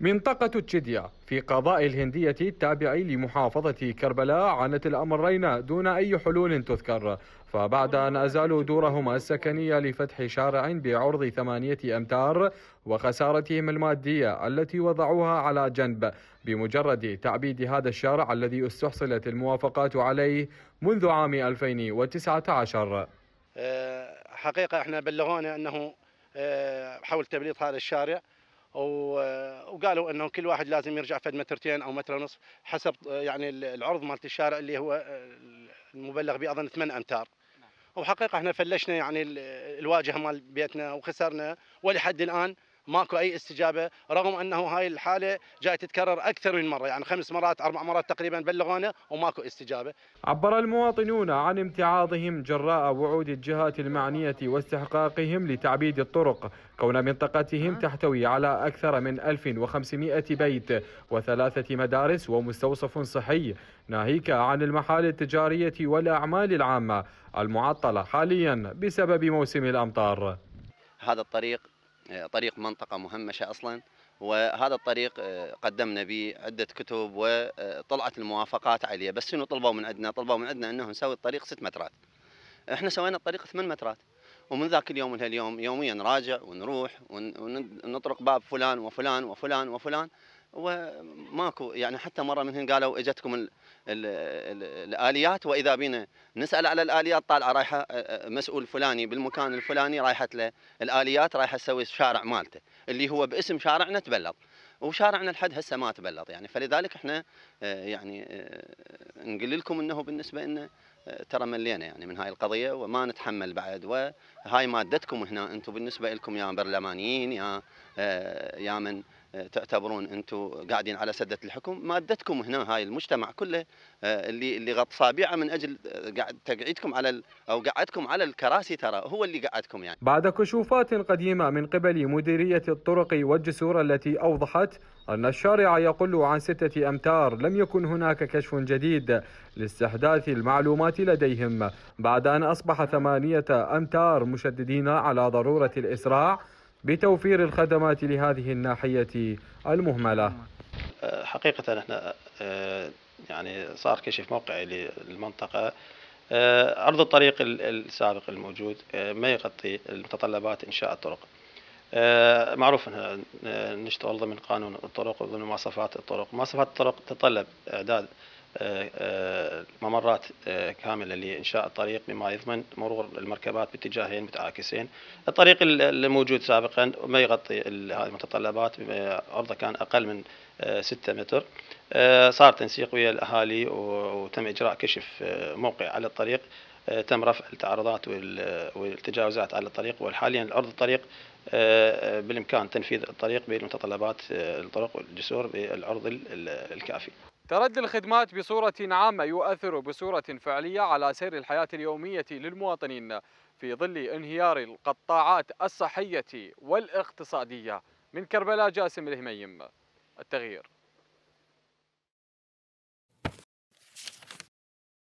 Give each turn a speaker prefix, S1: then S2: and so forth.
S1: منطقة تشيديا في قضاء الهندية التابع لمحافظة كربلاء عانت الأمرين دون أي حلول تذكر فبعد أن أزالوا دورهما السكنية لفتح شارع بعرض ثمانية أمتار وخسارتهم المادية التي وضعوها على جنب بمجرد تعبيد هذا الشارع الذي استحصلت الموافقات عليه منذ عام 2019
S2: آه، حقيقة احنا بلغونا أنه آه، حول تبليط هذا الشارع وقالوا انه كل واحد لازم يرجع فد مترتين او متر ونصف حسب يعني العرض مالت الشارع اللي هو المبلغ به اظن 8 امتار نعم. وحقيقه احنا فلشنا يعني الواجهه مال بيتنا وخسرنا ولحد الان ماكو اي استجابه رغم انه هاي الحاله جاي تتكرر اكثر من مره يعني خمس مرات اربع مرات تقريبا بلغونا وماكو استجابه.
S1: عبر المواطنون عن امتعاضهم جراء وعود الجهات المعنيه واستحقاقهم لتعبيد الطرق كون منطقتهم آه. تحتوي على اكثر من 1500 بيت وثلاثه مدارس ومستوصف صحي ناهيك عن المحال التجاريه والاعمال العامه المعطله حاليا بسبب موسم الامطار.
S3: هذا الطريق طريق منطقة مهمشة أصلا وهذا الطريق آه، قدمنا به عدة كتب وطلعت الموافقات عليه بس شنو طلبوا من عندنا طلبوا من عندنا أنه نسوي الطريق ست مترات احنا سوينا الطريق ثمان مترات ومن ذاك اليوم لهاليوم يوميا نراجع ونروح ونطرق باب فلان وفلان وفلان وفلان وماكو يعني حتى مره منهم قالوا اجتكم الـ الـ الـ الاليات واذا بينا نسال على الاليات طالعه رايحه مسؤول فلاني بالمكان الفلاني رايحت له الاليات رايحه تسوي شارع مالته اللي هو باسم شارعنا تبلط وشارعنا لحد هسه ما تبلط يعني فلذلك احنا يعني نقول لكم انه بالنسبه لنا ترى ملينا يعني من هاي القضيه وما نتحمل بعد وهاي مادتكم هنا انتم بالنسبه لكم يا برلمانيين يا يا من تعتبرون انتم قاعدين على سده الحكم مادتكم هنا هاي المجتمع كله آه، اللي اللي غط صابعه من اجل آه، قاعد تقعيدكم على او قعدكم على الكراسي ترى هو اللي قعدكم يعني
S1: بعد كشوفات قديمه من قبل مديريه الطرق والجسور التي اوضحت ان الشارع يقل عن سته امتار لم يكن هناك كشف جديد لاستحداث المعلومات لديهم بعد ان اصبح ثمانيه امتار مشددين على ضروره الاسراع بتوفير الخدمات لهذه الناحية المهملة
S4: أه، حقيقة احنا أه، يعني صار كشف موقعي للمنطقة أه، عرض الطريق السابق الموجود ما يغطي المتطلبات إنشاء الطرق معروف أنها نشتغل ضمن قانون الطرق وضمن مواصفات الطرق مواصفات الطرق تتطلب إعداد آه، آه، ممرات آه، كاملة لإنشاء الطريق بما يضمن مرور المركبات باتجاهين متعاكسين الطريق الموجود سابقا ما يغطي هذه المتطلبات عرضه كان أقل من 6 متر صار تنسيق ويا الأهالي وتم إجراء كشف موقع على الطريق تم رفع التعرضات والتجاوزات على الطريق وحاليا عرض الطريق بالإمكان تنفيذ الطريق بمتطلبات الطرق والجسور بالعرض الكافي
S1: تردي الخدمات بصورة عامة يؤثر بصورة فعلية على سير الحياة اليومية للمواطنين في ظل انهيار القطاعات الصحية والاقتصادية من كربلاء جاسم الهميم التغيير